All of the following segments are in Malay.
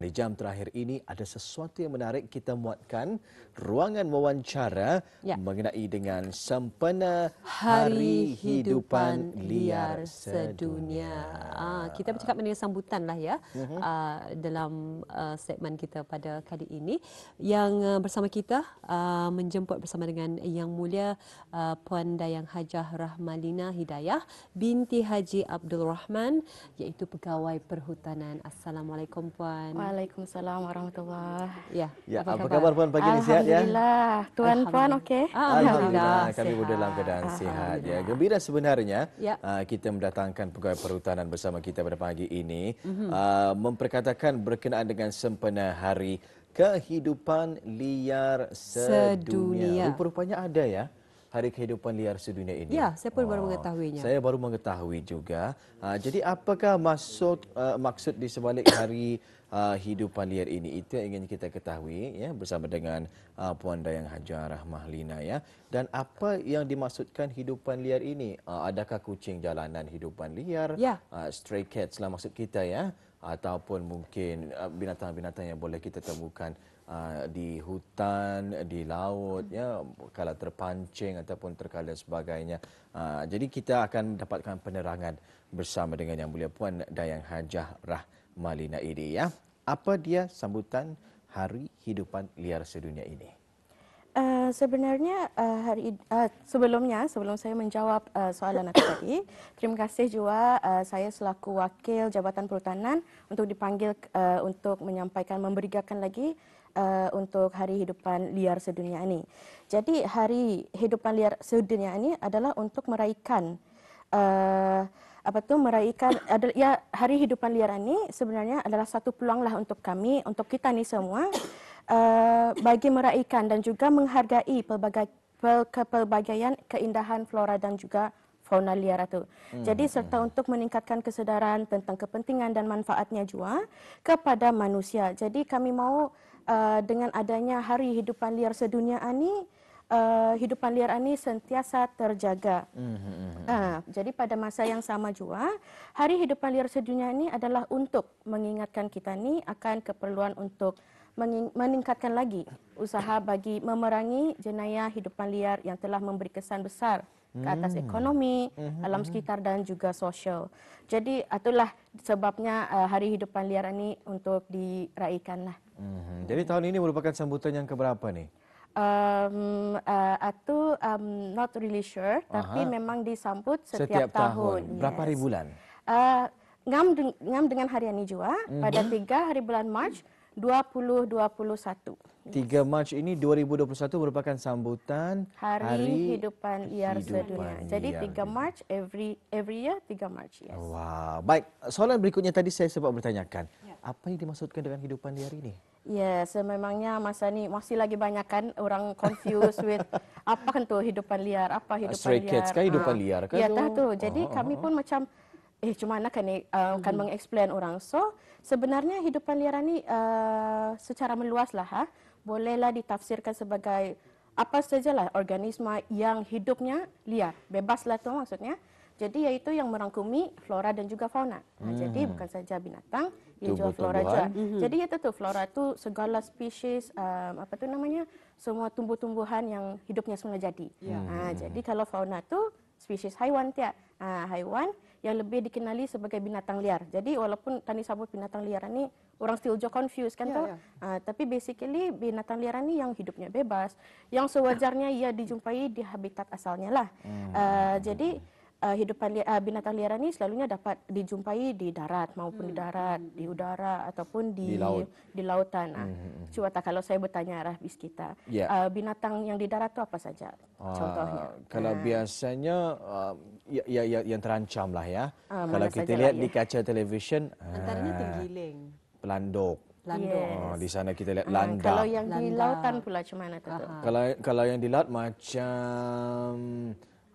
Di jam terakhir ini ada sesuatu yang menarik kita muatkan ruangan wawancara ya. mengenai dengan sempena Hari, hari Hidupan Liar Sedunia. Sedunia. Ah, kita bercakap mengenai sambutan lah ya uh-huh. ah, dalam uh, segmen kita pada kali ini. Yang uh, bersama kita uh, menjemput bersama dengan Yang Mulia uh, Puan Dayang Hajah Rahmalina Hidayah binti Haji Abdul Rahman iaitu Pegawai Perhutanan. Assalamualaikum Puan. Puan Assalamualaikum warahmatullahi Ya. Ya, apa khabar, khabar puan pagi ni sihat ya? Alhamdulillah. Tuan puan okey. Alhamdulillah. Alhamdulillah. Kami pun dalam keadaan sihat ya. Gembira sebenarnya. Ya. Uh, kita mendatangkan pegawai perhutanan bersama kita pada pagi ini mm-hmm. memperkatakan berkenaan dengan sempena hari kehidupan liar sedunia. sedunia. Rupanya ada ya. Hari Kehidupan Liar Sedunia ini. Ya, saya pun wow. baru mengetahuinya. Saya baru mengetahui juga. Uh, jadi apakah maksud uh, maksud di sebalik Hari uh, ah, Hidupan Liar ini? Itu yang ingin kita ketahui ya bersama dengan uh, Puan Dayang Hajar Rahmah Lina ya. Dan apa yang dimaksudkan hidupan liar ini? Uh, adakah kucing jalanan hidupan liar? Ya. Uh, stray cats lah maksud kita ya ataupun mungkin binatang-binatang yang boleh kita temukan Ah, di hutan, di laut, ya, kalau terpancing ataupun terkala sebagainya. Ah, jadi kita akan dapatkan penerangan bersama dengan Yang Mulia Puan Dayang Hajah Rahmalina ini. Ya. Apa dia sambutan Hari Hidupan Liar Sedunia ini? Uh, sebenarnya uh, hari uh, sebelumnya sebelum saya menjawab uh, soalan anda tadi terima kasih juga uh, saya selaku wakil Jabatan Perhutanan untuk dipanggil uh, untuk menyampaikan memberikan lagi uh, untuk hari hidupan liar sedunia ini. Jadi hari hidupan liar sedunia ini adalah untuk meraihkan uh, eh, apa tu? meraihkan ada ya hari hidupan liar ini sebenarnya adalah satu peluang lah untuk kami untuk kita ni semua uh, bagi meraihkan dan juga menghargai pelbagai kepelbagaian keindahan flora dan juga fauna liar itu. Hmm. Jadi hmm, serta hmm. untuk meningkatkan kesedaran tentang kepentingan dan manfaatnya juga kepada manusia. Jadi kami mau Uh, dengan adanya hari hidupan liar sedunia ini Uh, hidupan liar ini sentiasa terjaga. Mhm, mhm, mhm. Uh, jadi pada masa yang sama juga, hari hidupan liar sedunia ini adalah untuk mengingatkan kita ini akan keperluan untuk meningkatkan lagi usaha bagi memerangi jenayah hidupan liar yang telah memberi kesan besar ke hmm. atas ekonomi, hmm alam hmm. sekitar dan juga sosial. Jadi itulah sebabnya uh, Hari Hidupan Liar ini untuk diraikan lah. hmm Jadi tahun ini merupakan sambutan yang keberapa nih? Um, uh, eh, atau um, not really sure, Aha. tapi memang disambut setiap, setiap tahun. tahun. Berapa yes. bulan? Uh, ngam, deng- ngam dengan hari ini juga hmm pada tiga hari bulan March. 2021. 3 Mac ini 2021 merupakan sambutan Hari, hari Hidupan Liar Sedunia. Jadi 3 Mac every every year 3 Mac. Yes. Wow. Baik, soalan berikutnya tadi saya sempat bertanyakan. Ya. Apa yang dimaksudkan dengan hidupan liar ini? Ya, yes, sememangnya masa ni masih lagi banyak kan orang confused with apa kan tu hidupan liar, apa hidupan liar. Stray Cats kah hidupan ah. liar kan? ya, tu? Ya, tu. Jadi oh. kami pun macam eh cuma nak kan ni uh, kan hmm. mengexplain orang. So, sebenarnya hidupan liaran ni uh, secara meluaslah ha bolehlah ditafsirkan sebagai apa lah organisma yang hidupnya liar bebas lah tu maksudnya jadi iaitu yang merangkumi flora dan juga fauna ha, hmm. ha, jadi bukan saja binatang ia juga flora juga mm-hmm. jadi iaitu tu flora tu segala spesies um, eh, apa tu namanya semua tumbuh-tumbuhan yang hidupnya semula jadi yeah. ha, hmm. jadi kalau fauna tu spesies haiwan tiap. Ha, haiwan yang lebih dikenali sebagai binatang liar. Jadi walaupun tadi sebut binatang liar ni orang still jo confused kan yeah, tu. Yeah. Ha, tapi basically binatang liar ni yang hidupnya bebas, yang sewajarnya ia dijumpai di habitat asalnya lah. Hmm. Uh, jadi uh, eh, hidupan uh, eh, binatang liar ini selalunya dapat dijumpai di darat maupun hmm, hmm. di darat, hmm. di udara ataupun di di, laut. di lautan. Ah, hmm. Ah. Cuba tak kalau saya bertanya arah bis kita, yeah. Ya. uh, binatang yang di darat tu apa saja? Uh, contohnya. Kalau uh. biasanya uh, ya, ya, ya, yang terancam lah ya. Uh, kalau kita lihat ya. di kaca televisyen. Antaranya uh, tenggiling. Pelanduk. Yes. Oh, di sana kita lihat landak. kalau yang landa. di lautan pula macam mana tu? Kalau kalau yang di laut macam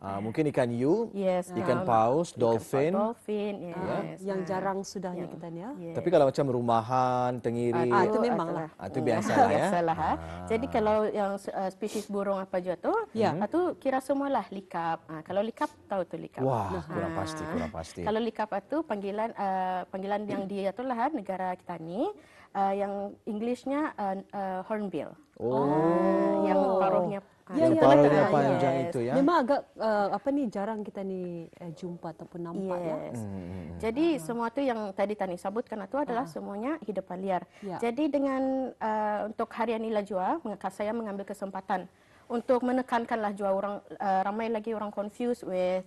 Uh, mungkin ikan yu, yes, ikan yeah. Um, paus, ikan dolphin, dolphin ya. yes. Ah, yes, yang jarang sudah yeah. kita ni. Ya. Yes. Tapi kalau macam rumahan, tengiri, uh, ah, itu memang Uh, itu biasa lah ya. Biasalah, ha. Jadi kalau yang uh, spesies burung apa juga tu, yeah. Ya. uh, tu kira semualah likap. Uh, kalau likap tahu tu likap. Wah, uh, kurang pasti, kurang pasti. Kalau likap itu panggilan uh, panggilan yang hmm. dia tu lah eh, negara kita ni. Uh, yang Inggrisnya uh, uh, hornbill. Oh. Uh, yang paruhnya yang ya, parah ya, panjang ah, yes. itu ya. Memang agak uh, apa ni jarang kita ni uh, jumpa ataupun nampak ya. yes. ya. Hmm. Jadi uh. semua tu yang tadi Tani sebutkan itu adalah uh. semuanya hidup liar. Yeah. Jadi dengan uh, untuk harian ini lajua, mengapa saya mengambil kesempatan untuk menekankanlah lajua orang uh, ramai lagi orang confused with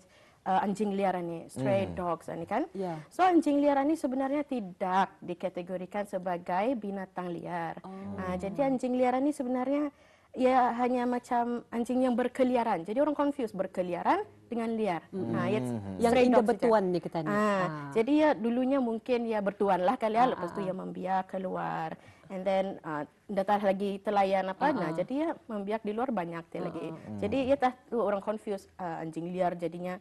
Uh, anjing liar ini, stray mm. dogs ini kan. Yeah. So anjing liar ini sebenarnya tidak dikategorikan sebagai binatang liar. Oh. Uh, jadi anjing liar ini sebenarnya ia hanya macam anjing yang berkeliaran. Jadi orang confuse berkeliaran dengan liar. Hmm. Ha, ia, mm-hmm. yang indah bertuan ni kita ni. Ha, ha. Jadi ya dulunya mungkin ya bertuan lah kali ya. Ha. Lepas tu ah, ia ah. membiak keluar. And then uh, datang lagi telayan apa. Ha. Nah jadi ya membiak di luar banyak ha. lagi. Jadi ya tu orang confuse uh, anjing liar jadinya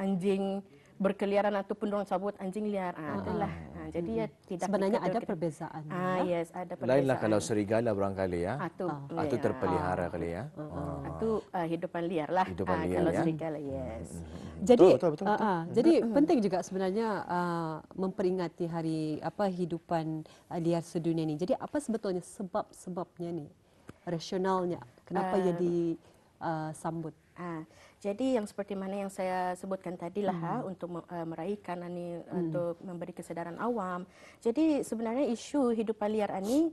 anjing berkeliaran ataupun orang sebut anjing liar ah ha, itulah ha, jadi ya tidak sebenarnya ada perbezaan ah ha, yes ada lah perbezaan lainlah kalau serigala barangkali ya atau ha, ha, terpelihara ha. kali ya ha. itu uh, hidupan liar lah liar, ha, kalau ya. serigala hmm, yes hmm, jadi betul, betul, betul, betul. Uh, jadi uh penting juga sebenarnya uh, memperingati hari apa hidupan liar sedunia ini jadi apa sebetulnya sebab-sebabnya ni rasionalnya kenapa jadi ia disambut uh, Ah, jadi yang seperti mana yang saya sebutkan tadi lah hmm. ha, untuk uh, eh, meraihkan ini eh, hmm. untuk memberi kesedaran awam. Jadi sebenarnya isu hidup liar ini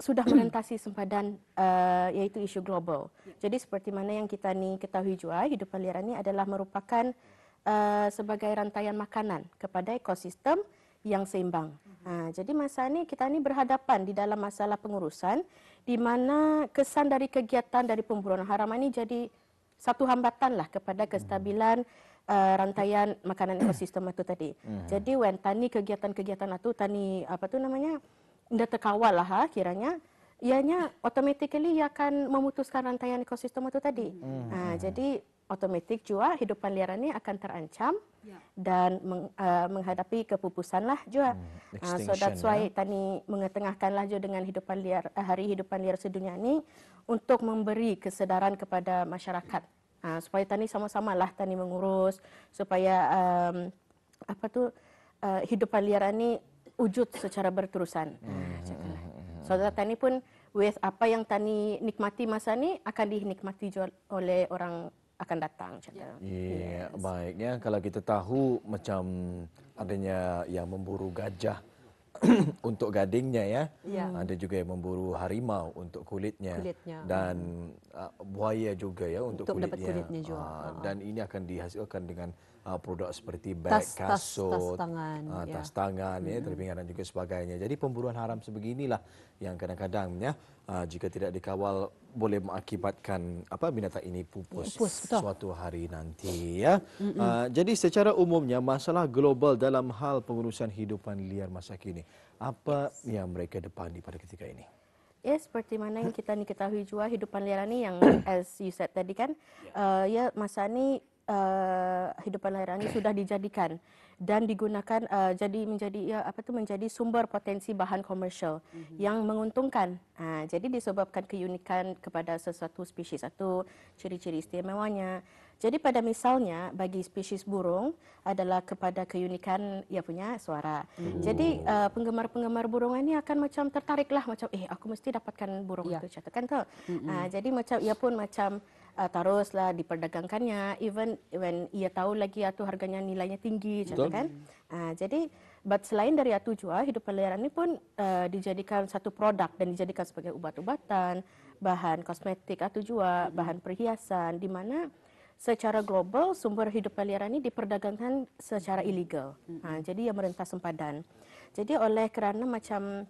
sudah merentasi sempadan uh, iaitu isu global. Jadi seperti mana yang kita ni ketahui juga hidup liar ini adalah merupakan uh, sebagai rantaian makanan kepada ekosistem yang seimbang. Hmm. Ha, jadi masa ni kita ini berhadapan di dalam masalah pengurusan di mana kesan dari kegiatan dari pemburuan haram ini jadi satu hambatan lah kepada kestabilan hmm. uh, rantaian makanan ekosistem itu tadi. Mm-hmm. Jadi when tani kegiatan-kegiatan itu tani apa tu namanya tidak terkawal lah ha, kiranya ianya automatically ia akan memutuskan rantaian ekosistem itu tadi. hmm Uh, jadi otomatik jua hidupan liaran ini akan terancam ya. dan meng, uh, menghadapi kepupusanlah jua. Hmm, uh, so that's why ya? tani mengetengahkanlah jua dengan hidupan liar uh, hari hidupan liar sedunia ini untuk memberi kesedaran kepada masyarakat. Uh, supaya tani sama-sama lah tani mengurus supaya um, apa tu uh, hidupan liar ini wujud secara berterusan. Hmm. Uh, hmm, lah. hmm, hmm. So that tani pun with apa yang tani nikmati masa ni akan dinikmati jual oleh orang akan datang macam yeah. yeah, ya, ya. yes. baiknya kalau kita tahu macam adanya yang memburu gajah untuk gadingnya ya. Yeah. Ya. Ada juga yang memburu harimau untuk kulitnya, kulitnya. dan uh, buaya juga ya untuk, untuk kulitnya. kulitnya juga. Uh, uh. Dan ini akan dihasilkan dengan uh, produk seperti bag, kasut, tas, tas tangan, uh, tas yeah. tangan mm-hmm. ya, terpinggan juga sebagainya. Jadi pemburuan haram sebeginilah yang kadang-kadang ya uh, jika tidak dikawal boleh mengakibatkan apa binatang ini pupus, pupus suatu hari nanti ya. Uh, jadi secara umumnya masalah global dalam hal pengurusan hidupan liar masa kini apa yes. yang mereka depan di pada ketika ini? Ya seperti mana yang kita nih ketahui juga hidupan liar ni yang as you said tadi kan ya. uh, ya masa ni uh, hidupan liar ni sudah dijadikan dan digunakan uh, jadi menjadi ya, apa tu menjadi sumber potensi bahan komersial mm-hmm. yang menguntungkan. Uh, jadi disebabkan keunikan kepada sesuatu spesies atau ciri-ciri istimewanya. Jadi pada misalnya bagi spesies burung adalah kepada keunikan ia punya suara. Ooh. Jadi uh, penggemar-penggemar burung ini akan macam tertariklah macam eh aku mesti dapatkan burung yeah. itu catatkan tu. Mm-hmm. Uh, ah, jadi macam ia pun macam uh, diperdagangkannya even when ia tahu lagi atau harganya nilainya tinggi contoh kan uh, jadi but selain dari atu jua hidup peliharaan ini pun uh, dijadikan satu produk dan dijadikan sebagai ubat-ubatan bahan kosmetik atau jua bahan perhiasan di mana secara global sumber hidup peliharaan ini diperdagangkan secara ilegal. uh, nah, jadi yang merentas sempadan. Jadi oleh kerana macam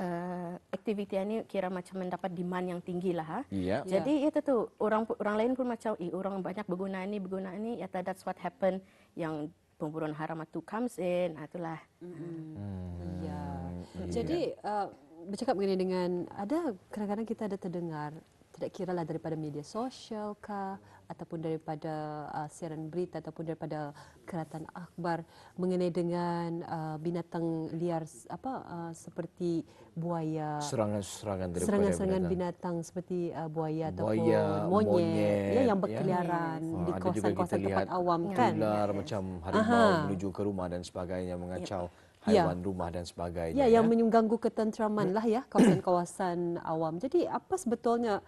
uh, eh, aktiviti ini kira macam mendapat demand yang tinggi lah. Ha? Yeah. Jadi yeah. itu tu orang orang lain pun macam eh, orang banyak berguna ini berguna ini. Ya that's what happen yang pemburuan haram itu comes in. Ah, itulah. Mm-hmm. Mm-hmm. Yeah. Hmm. Yeah. Jadi uh, bercakap mengenai dengan ada kadang-kadang kita ada terdengar tidak kira lah daripada media sosial ke ataupun daripada uh, siaran berita ataupun daripada keratan akhbar mengenai dengan uh, binatang liar apa uh, seperti buaya serangan-serangan daripada serangan-serangan binatang, binatang seperti uh, buaya, buaya ataupun monyet, monyet ya, yang ya. berkeliaran ya. di kawasan-kawasan tempat awam ya. kan ular macam harimau Aha. menuju ke rumah dan sebagainya mengacau ya. Haiwan rumah dan sebagainya. Ya, yang ya. mengganggu ketenteraman lah ya kawasan-kawasan awam. Jadi apa sebetulnya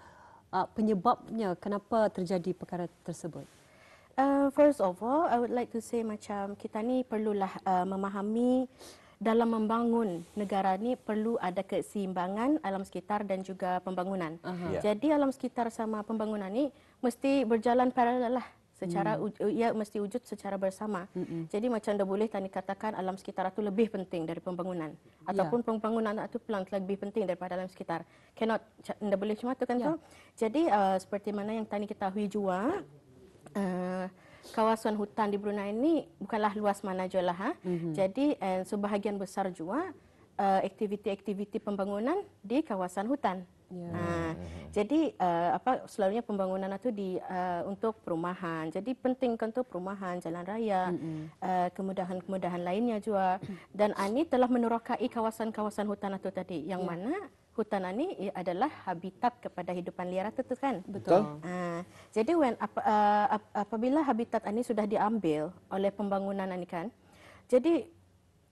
uh, penyebabnya kenapa terjadi perkara tersebut? Uh, first of all, I would like to say macam kita ni perlulah uh, memahami dalam membangun negara ni perlu ada keseimbangan alam sekitar dan juga pembangunan. Uh-huh. Yeah. Jadi alam sekitar sama pembangunan ni mesti berjalan paralel lah secara hmm. ia mesti wujud secara bersama. Hmm, Jadi macam dah boleh tadi katakan alam sekitar itu lebih penting dari pembangunan ya. ataupun pembangunan itu pelan lebih penting daripada alam sekitar. Cannot tidak boleh cuma tu kan yeah. tu. Jadi uh, seperti mana yang tadi kita tahu juga uh, kawasan hutan di Brunei ini bukanlah luas mana je lah. Ha? hmm Jadi and sebahagian besar jua uh, aktiviti-aktiviti pembangunan di kawasan hutan. Nah, hmm. Uh, jadi uh, apa selalunya pembangunan itu di uh, untuk perumahan. Jadi penting tu perumahan, jalan raya, eh, kemudahan-kemudahan -hmm. uh, lainnya juga. Mm. Dan ini telah menerokai kawasan-kawasan hutan itu tadi yang yeah. mana hutan ini adalah habitat kepada hidupan liar itu kan betul uh, jadi when ap, uh, ap, apabila habitat ini sudah diambil oleh pembangunan ini kan jadi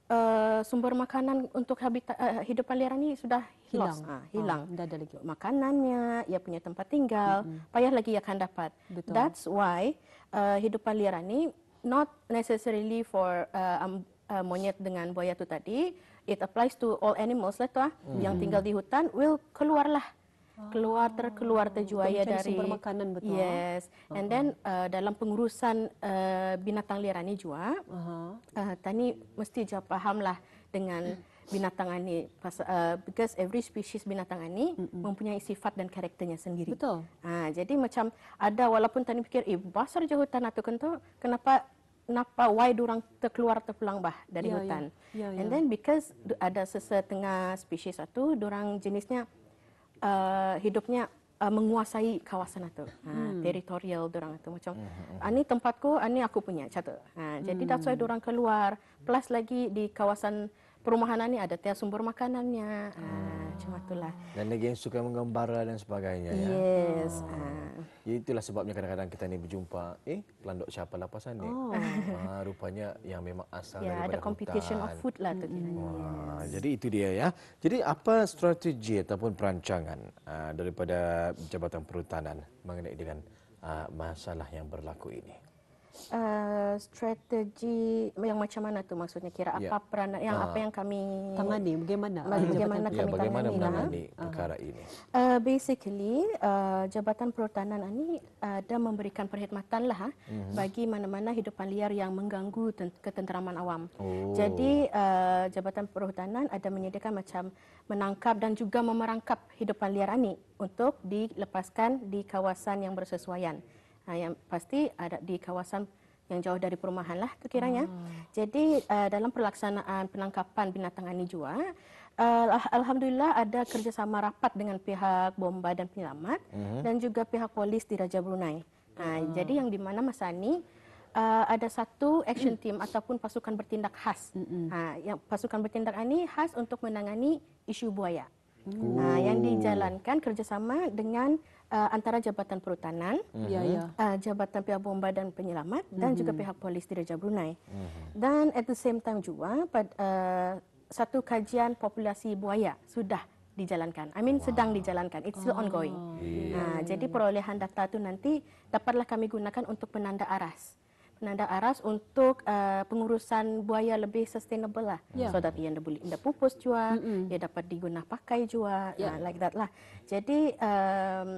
Eh, sumber makanan untuk habitat uh, eh, hidup paliaran ini sudah hilang. Lost. Ah, ah, hilang. Ah, tidak ada lagi. Makanannya, ia punya tempat tinggal, mm-hmm. payah lagi ia akan dapat. Betul. That's why uh, hidup paliaran ini not necessarily for uh, um, uh, monyet dengan buaya itu tadi. It applies to all animals lah tuah mm-hmm. yang tinggal di hutan will keluarlah keluar terkeluar ah, terjuaya Mencari dari sumber makanan betul. Yes. And uh-huh. then uh, dalam pengurusan uh, binatang liar ini juga, uh-huh. uh, tani mesti jauh paham lah dengan binatang ini uh, because every species binatang ini Mm-mm. mempunyai sifat dan karakternya sendiri. Betul. Uh, jadi macam ada walaupun tani fikir eh besar je hutan atau kento kenapa kenapa why orang terkeluar terpulang bah dari yeah, ya. hutan. Yeah. Yeah, yeah. And ya. then because ada sesetengah species satu orang jenisnya uh, hidupnya uh, menguasai kawasan itu ha, hmm. teritorial orang itu macam hmm. ini hmm, hmm. ah, tempatku ini ah, aku punya catat uh, hmm. jadi tak suai orang keluar plus lagi di kawasan perumahan ini ada tiap sumber makanannya. Ah, hmm. Macam hmm. itulah. Dan lagi yang suka menggembara dan sebagainya. Ya? Yes. Ah. Ah. Ya? Oh. Ah. Itulah sebabnya kadang-kadang kita ini berjumpa, eh, pelanduk siapa lah pasal ni. Oh. Ah, rupanya yang memang asal yeah, daripada Ya, ada competition hutan. of food lah. Hmm. Wah, yes. Jadi itu dia ya. Jadi apa strategi ataupun perancangan ah, daripada Jabatan Perhutanan mengenai dengan ah, masalah yang berlaku ini? Eh, strategi yang macam mana tu maksudnya kira ya. apa ya. peranan yang Aha. apa ah. yang kami tangani bagaimana bagaimana, ya, bagaimana kami bagaimana tangani menangani lah. perkara ini uh, basically uh, jabatan perhutanan ini ada memberikan perkhidmatan lah uh, mm bagi mana-mana hidupan liar yang mengganggu ketenteraman awam oh. jadi uh, jabatan perhutanan ada menyediakan macam menangkap dan juga memerangkap hidupan liar ini untuk dilepaskan di kawasan yang bersesuaian. Ha, yang pasti ada di kawasan yang jauh dari perumahan lah tu kiranya. Hmm. Jadi uh, dalam pelaksanaan penangkapan binatang ini juga, uh, eh, lah, alhamdulillah ada kerjasama rapat dengan pihak bomba dan penyelamat hmm. dan juga pihak polis di Raja Brunei. Ha, hmm. Nah, jadi yang di mana Mas Ani uh, ada satu action team ataupun pasukan bertindak khas. Hmm. Nah, ha, yang pasukan bertindak ini khas untuk menangani isu buaya. Hmm. Nah, ha, yang oh. dijalankan kerjasama dengan uh, antara Jabatan Perhutanan, mm-hmm. Uh, Jabatan Pihak bomba dan Penyelamat mm-hmm. dan juga mhm. pihak polis Diraja Brunei. Mm-hmm. Dan at the same time juga pada uh, eh, satu kajian populasi buaya sudah dijalankan. I mean wow. sedang dijalankan. It's still oh. ongoing. Yeah. Nah, jadi perolehan data itu nanti dapatlah kami gunakan untuk penanda aras penanda aras untuk uh, pengurusan buaya lebih sustainable lah. Yeah. So that yang dah boleh dah pupus jua, mm-hmm. ia dapat diguna pakai jua, yeah. Uh, nah, like that lah. Jadi um,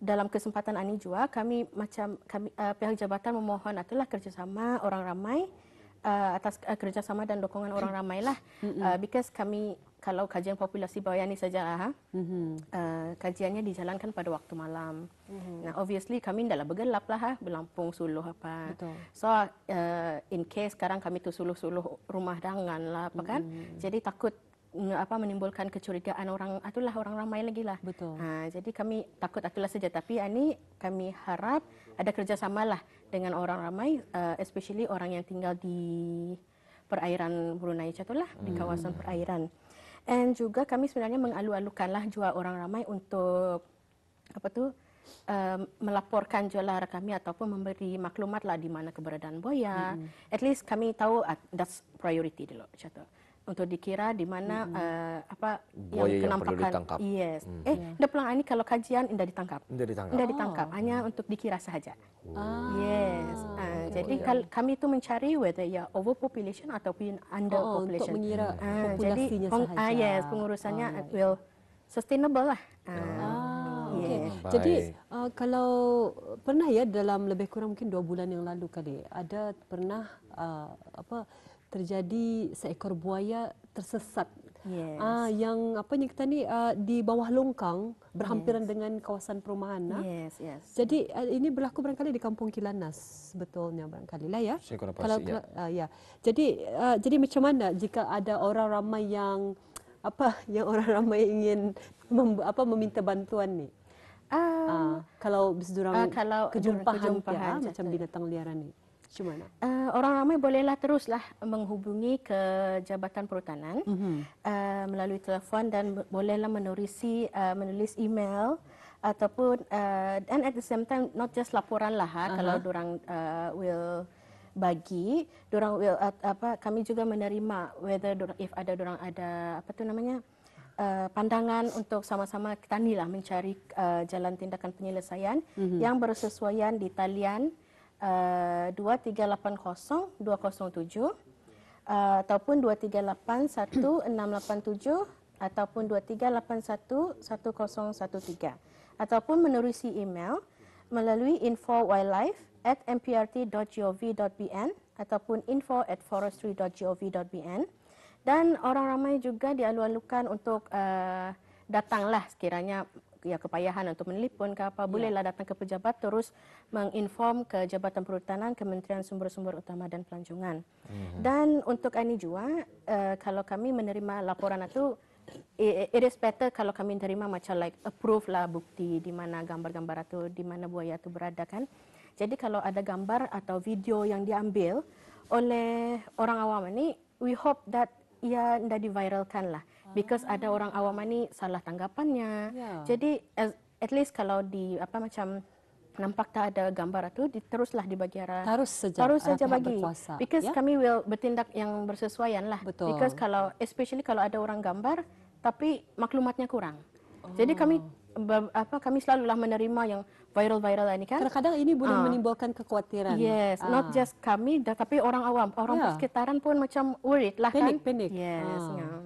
dalam kesempatan ini jua kami macam kami uh, pihak jabatan memohon atulah kerjasama orang ramai uh, atas uh, kerjasama dan dukungan orang ramailah uh, because kami kalau kajian populasi bawah ini saja, ha, mm-hmm. uh, kajiannya dijalankan pada waktu malam. Mm-hmm. Nah, obviously kami dalam bergelap lah, ha, berlampung suluh apa. Betul. So, uh, in case sekarang kami tu suluh-suluh rumah dangan lah, apa kan? Mm-hmm. Jadi takut mm, apa menimbulkan kecurigaan orang atulah orang ramai lagi lah. Betul. Ha, jadi kami takut atulah saja tapi ini ya, kami harap ada kerjasama lah dengan orang ramai, uh, especially orang yang tinggal di perairan Brunei Chatullah hmm. di kawasan perairan and juga kami sebenarnya mengalu-alukanlah jua orang ramai untuk apa tu um, melaporkan jualan kami ataupun memberi maklumat lah di mana keberadaan boya. Mm-hmm. At least kami tahu uh, that's priority dulu cerita. Untuk dikira di mana mm-hmm. uh, apa boya yang, yang perlu ditangkap. Yes. Mm. Eh, mm. dah pulang ah, ini kalau kajian indah ditangkap. Indah ditangkap. Indah ditangkap. Oh. Hanya untuk dikira sahaja. Oh. Yes. Oh, Jadi yeah. kalau kami itu mencari whether ya overpopulation ataupun underpopulation. Oh, untuk mengira uh, populasinya peng- sahaja. Uh, yes, pengurusannya oh, ah, yeah. will sustainable lah. Uh, ah. Okay. Jadi uh, kalau pernah ya dalam lebih kurang mungkin dua bulan yang lalu kali ada pernah uh, apa terjadi seekor buaya tersesat Ah, yes. Ah yang apa yang kita ni uh, di bawah longkang berhampiran yes. dengan kawasan perumahan. Nah. Yes, yes. Jadi uh, ini berlaku barangkali di Kampung Kilanas betulnya barangkali lah ya. Saya kalau pasti, kalau ya. Uh, ya. Jadi uh, jadi macam mana jika ada orang ramai yang apa yang orang ramai ingin mem, apa meminta bantuan ni? Uh, uh, kalau bisdurang uh, kalau kejumpahan, kejumpahan ya, macam binatang liaran ni. Macam mana? Uh, orang ramai bolehlah teruslah menghubungi ke Jabatan Perhutanan uh-huh. uh, melalui telefon dan bolehlah menulis uh, eh, menulis email ataupun uh, and at the same time not just laporan lah ha, uh-huh. kalau orang uh, will bagi orang will uh, apa kami juga menerima whether durang, if ada orang ada apa tu namanya Uh, pandangan untuk sama-sama kita ni lah mencari uh, jalan tindakan penyelesaian mm-hmm. yang bersesuaian di talian uh, 2380207 uh, ataupun 2381687 ataupun 2381 ataupun menerusi email melalui info wildlife at mprt.gov.bn ataupun info at forestry.gov.bn dan orang ramai juga dialu-alukan untuk uh, datanglah sekiranya ya kepayahan untuk menelpon ke apa ya. bolehlah datang ke pejabat terus menginform ke Jabatan Perhutanan Kementerian Sumber-sumber Utama dan Pelancongan. Mm-hmm. Dan untuk ini juga uh, eh, kalau kami menerima laporan itu it is better kalau kami terima macam like approve lah bukti di mana gambar-gambar itu di mana buaya itu berada kan. Jadi kalau ada gambar atau video yang diambil oleh orang awam ini we hope that ia tidak diviralkan lah because ada orang awam ni salah tanggapannya. Yeah. Jadi as, at least kalau di apa macam nampak tak ada gambar itu teruslah di bagi arah terus saja terus ah, saja bagi berkuasa. because yeah. kami will bertindak yang bersesuaian lah Betul. because kalau especially kalau ada orang gambar tapi maklumatnya kurang oh. jadi kami oh. apa kami selalu lah menerima yang viral-viral ini lah kan Kadang-kadang ini boleh uh. menimbulkan kekhawatiran yes uh. not ah. just kami tapi orang awam orang yeah. persekitaran pun macam worried lah panic, kan panic panic yes uh. yeah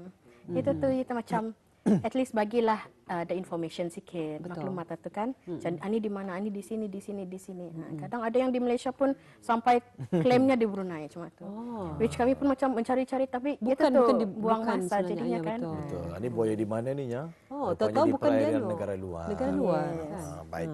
hmm Itu tu itu macam at least bagilah uh, the information sikit Betul. maklumat tu kan. Macam mm-hmm. Ah, ani di mana, ani ah, di sini, di sini, di sini. Mm-hmm. Kadang ada yang di Malaysia pun sampai klaimnya di Brunei cuma tu. Oh. Which kami pun macam mencari-cari tapi dia tu bukan dibuang masa jadinya ya, kan. Betul. Betul. Ini ah, boleh di mana ni ya? Oh, tak tahu bukan dia negara luar. Negara luar. Ha, baik.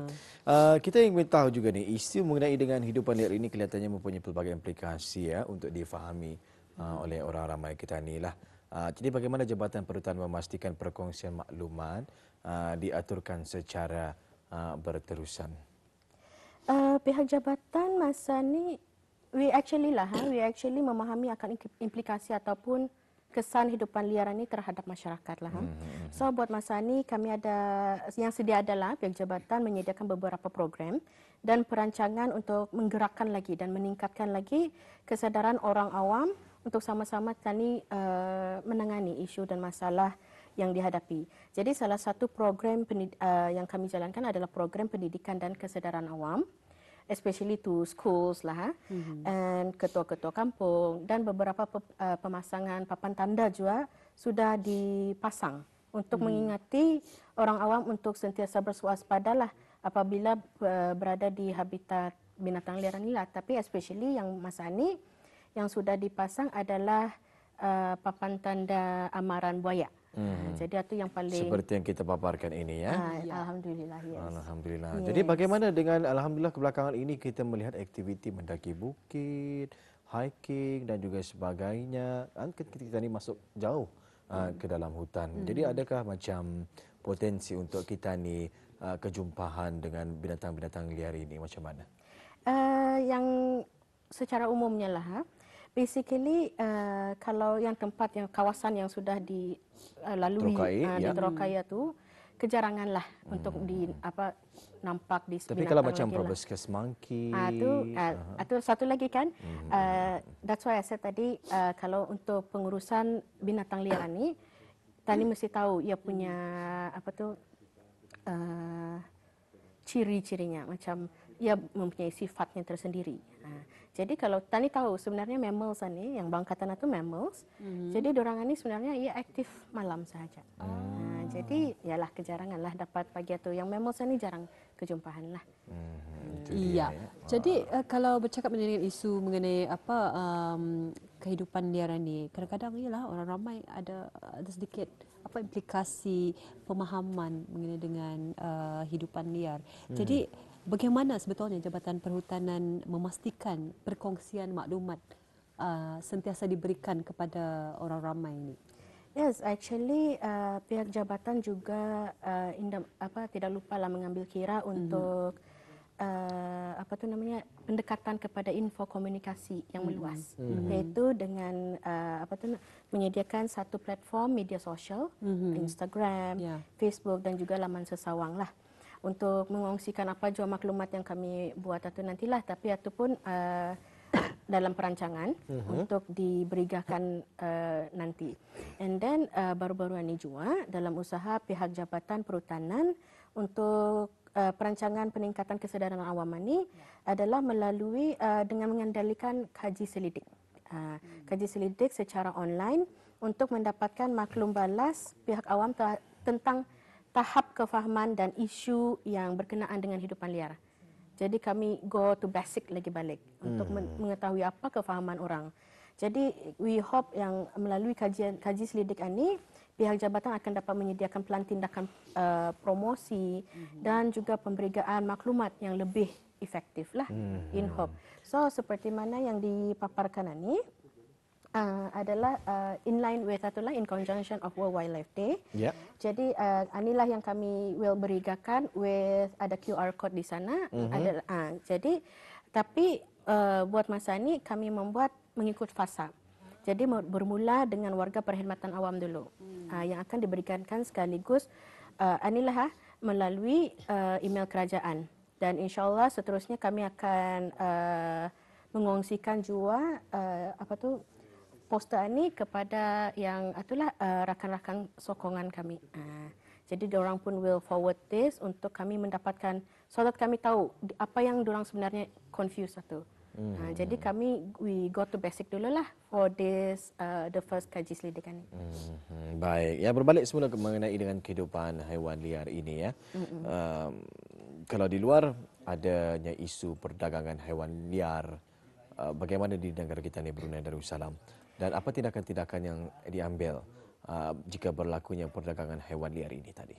Uh, kita ingin tahu juga ni isu mengenai dengan hidupan liar ini kelihatannya mempunyai pelbagai implikasi ya untuk difahami uh, oleh orang ramai kita ni lah. Ah, jadi bagaimana Jabatan Perhutanan memastikan perkongsian maklumat ah, diaturkan secara ah, berterusan? Uh, pihak jabatan masa ni we actually lah, ha, we actually memahami akan implikasi ataupun kesan hidupan liar ini terhadap masyarakat lah. Ha. Mm-hmm. So buat masa ni kami ada yang sedia adalah pihak jabatan menyediakan beberapa program dan perancangan untuk menggerakkan lagi dan meningkatkan lagi kesedaran orang awam untuk sama-sama tani uh, menangani isu dan masalah yang dihadapi. Jadi salah satu program uh, yang kami jalankan adalah program pendidikan dan kesedaran awam especially to schools lah mm-hmm. and ketua-ketua kampung dan beberapa pe- uh, pemasangan papan tanda juga sudah dipasang untuk mm-hmm. mengingati orang awam untuk sentiasa bersuaspadalah apabila uh, berada di habitat binatang liar ini lah tapi especially yang masa ini yang sudah dipasang adalah uh, papan tanda amaran buaya. Hmm. Ha, jadi itu yang paling seperti yang kita paparkan ini ya. Ah, ya. ya. Alhamdulillah. Yes. Alhamdulillah. Yes. Jadi bagaimana dengan alhamdulillah kebelakangan ini kita melihat aktiviti mendaki bukit, hiking dan juga sebagainya. Kita ini masuk jauh ah, hmm. uh, ke dalam hutan. Hmm. Jadi adakah macam potensi untuk kita ni uh, kejumpahan dengan binatang-binatang liar ini macam mana? Uh, yang secara umumnya lah. Ha? Basically uh, kalau yang tempat yang kawasan yang sudah dilalui uh, uh, di ya. terokaya tu kejaranganlah hmm. untuk di hmm. apa nampak di Tapi kalau macam lah. proboscis monkey itu ah, ah, uh, uh-huh. itu ah, satu lagi kan hmm. uh, that's why I said tadi uh, kalau untuk pengurusan binatang liar ni tadi mesti tahu ia punya apa tu uh, ciri-cirinya macam ia mempunyai sifatnya tersendiri uh, jadi kalau Tani tahu sebenarnya mammals ni yang bangka tanah tu mammals. Mm -hmm. Jadi dorangan ni sebenarnya ia aktif malam sahaja. Oh. Nah, jadi ialah kejarangan lah dapat pagi tu. Yang mammals ni jarang kejumpaan lah. Mhm, hmm. Iya. Mm -hmm. mm. Jadi uh, kalau bercakap mengenai isu mengenai apa um, kehidupan liar ni, kadang-kadang ialah orang ramai ada, ada sedikit apa implikasi pemahaman mengenai dengan uh, hidupan liar. Mm. Jadi hmm bagaimana sebetulnya Jabatan Perhutanan memastikan perkongsian maklumat uh, sentiasa diberikan kepada orang ramai ini? Yes, actually uh, pihak jabatan juga uh, indah, apa tidak lupa lah mengambil kira mhm. untuk mm-hmm. uh, apa tu namanya pendekatan kepada info komunikasi yang mhm. meluas, mm-hmm. yaitu dengan uh, apa tuh menyediakan satu platform media sosial, mm-hmm. Instagram, yeah. Facebook dan juga laman sesawang lah untuk mengongsikan apa jua maklumat yang kami buat atau nantilah tapi ataupun uh, dalam perancangan uh-huh. untuk diberigakan uh, nanti. And then uh, baru-baru ini juga dalam usaha pihak Jabatan Perhutanan untuk uh, perancangan peningkatan kesedaran awam ini yeah. adalah melalui uh, dengan mengendalikan kaji selidik. Uh, hmm. Kaji selidik secara online untuk mendapatkan maklum balas pihak awam tentang tahap kefahaman dan isu yang berkenaan dengan hidupan liar. Jadi kami go to basic lagi balik hmm. untuk mengetahui apa kefahaman orang. Jadi we hope yang melalui kajian kaji selidik ini pihak jabatan akan dapat menyediakan pelan tindakan uh, promosi hmm. dan juga pemberigaan maklumat yang lebih efektif lah hmm. in hope. So seperti mana yang dipaparkan ini uh, adalah uh, in line with adalah in conjunction of World Wildlife Day. Yeah. Jadi uh, eh, inilah yang kami will berigakan with ada QR code di sana. Mm-hmm. Ada, uh, jadi tapi uh, buat masa ini kami membuat mengikut fasa. Jadi bermula dengan warga perkhidmatan awam dulu hmm. uh, yang akan diberikan sekaligus uh, inilah uh, ah, melalui uh, email kerajaan dan insya Allah seterusnya kami akan uh, mengungsikan jua uh, apa tuh poster ini kepada yang itulah uh, rakan-rakan sokongan kami. Uh, jadi orang pun will forward this untuk kami mendapatkan so kami tahu apa yang orang sebenarnya confused satu. Mm. Uh, jadi kami we go to basic dulu lah for this uh, the first kaji selidikan ni. hmm Baik, ya berbalik semula mengenai dengan kehidupan haiwan liar ini ya. hmm Uh, kalau di luar adanya isu perdagangan haiwan liar, eh, bagaimana di negara kita ni Brunei Darussalam? dan apa tindakan-tindakan yang diambil uh, jika berlakunya perdagangan haiwan liar ini tadi?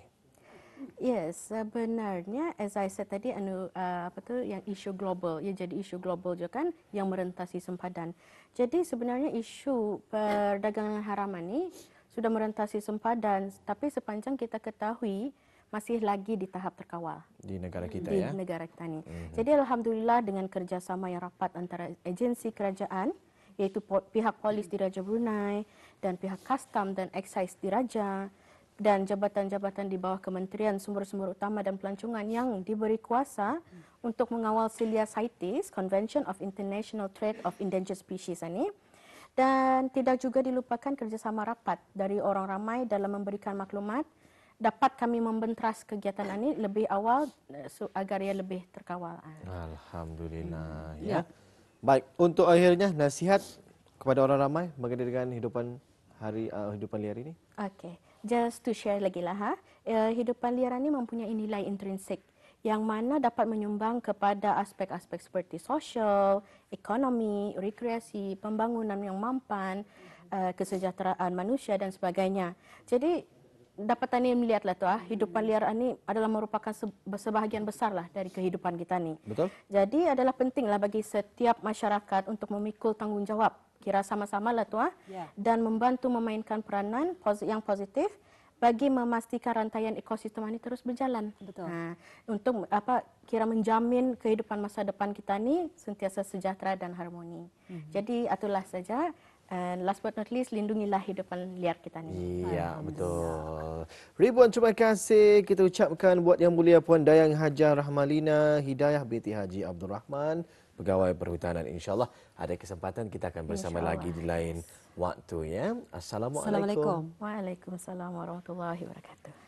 Yes, sebenarnya as I said tadi anu uh, apa tu yang isu global, ia jadi isu global juga kan yang merentasi sempadan. Jadi sebenarnya isu perdagangan haram ini sudah merentasi sempadan, tapi sepanjang kita ketahui masih lagi di tahap terkawal di negara kita di ya. Di negara kita ni. Mm-hmm. Jadi alhamdulillah dengan kerjasama yang rapat antara agensi kerajaan, iaitu pihak polis di Raja Brunei dan pihak Kastam dan excise Raja dan jabatan-jabatan di bawah kementerian sumber-sumber utama dan pelancongan yang diberi kuasa untuk mengawal Silia CITES Convention of International Trade of Endangered Species ini dan tidak juga dilupakan kerjasama rapat dari orang ramai dalam memberikan maklumat dapat kami membentras kegiatan ini lebih awal eh, agar ia lebih terkawal. Alhamdulillah hmm. ya. ya. Baik, untuk akhirnya nasihat kepada orang ramai mengenai dengan hidupan hari uh, hidupan liar ini. Okey. Just to share lagi lah. Ha? Uh, hidupan liar ini mempunyai nilai intrinsik yang mana dapat menyumbang kepada aspek-aspek seperti sosial, ekonomi, rekreasi, pembangunan yang mampan, uh, kesejahteraan manusia dan sebagainya. Jadi dapat Tani melihatlah tu ah, hmm. hidupan liar ini adalah merupakan sebahagian besarlah dari kehidupan kita ni. Betul. Jadi adalah pentinglah bagi setiap masyarakat untuk memikul tanggungjawab kira sama-sama lah tu ah, yeah. dan membantu memainkan peranan yang positif bagi memastikan rantaian ekosistem ini terus berjalan. Betul. Nah, ha, untuk apa kira menjamin kehidupan masa depan kita ni sentiasa sejahtera dan harmoni. Mm-hmm. Jadi itulah saja. And last but not least, lindungilah hidupan liar kita ni. Ya, betul. Ribuan terima kasih kita ucapkan buat yang mulia Puan Dayang Hajar Rahmalina Hidayah binti Haji Abdul Rahman, Pegawai Perhutanan. InsyaAllah ada kesempatan kita akan bersama lagi di lain waktu. ya. Assalamualaikum. Assalamualaikum. Waalaikumsalam warahmatullahi wabarakatuh.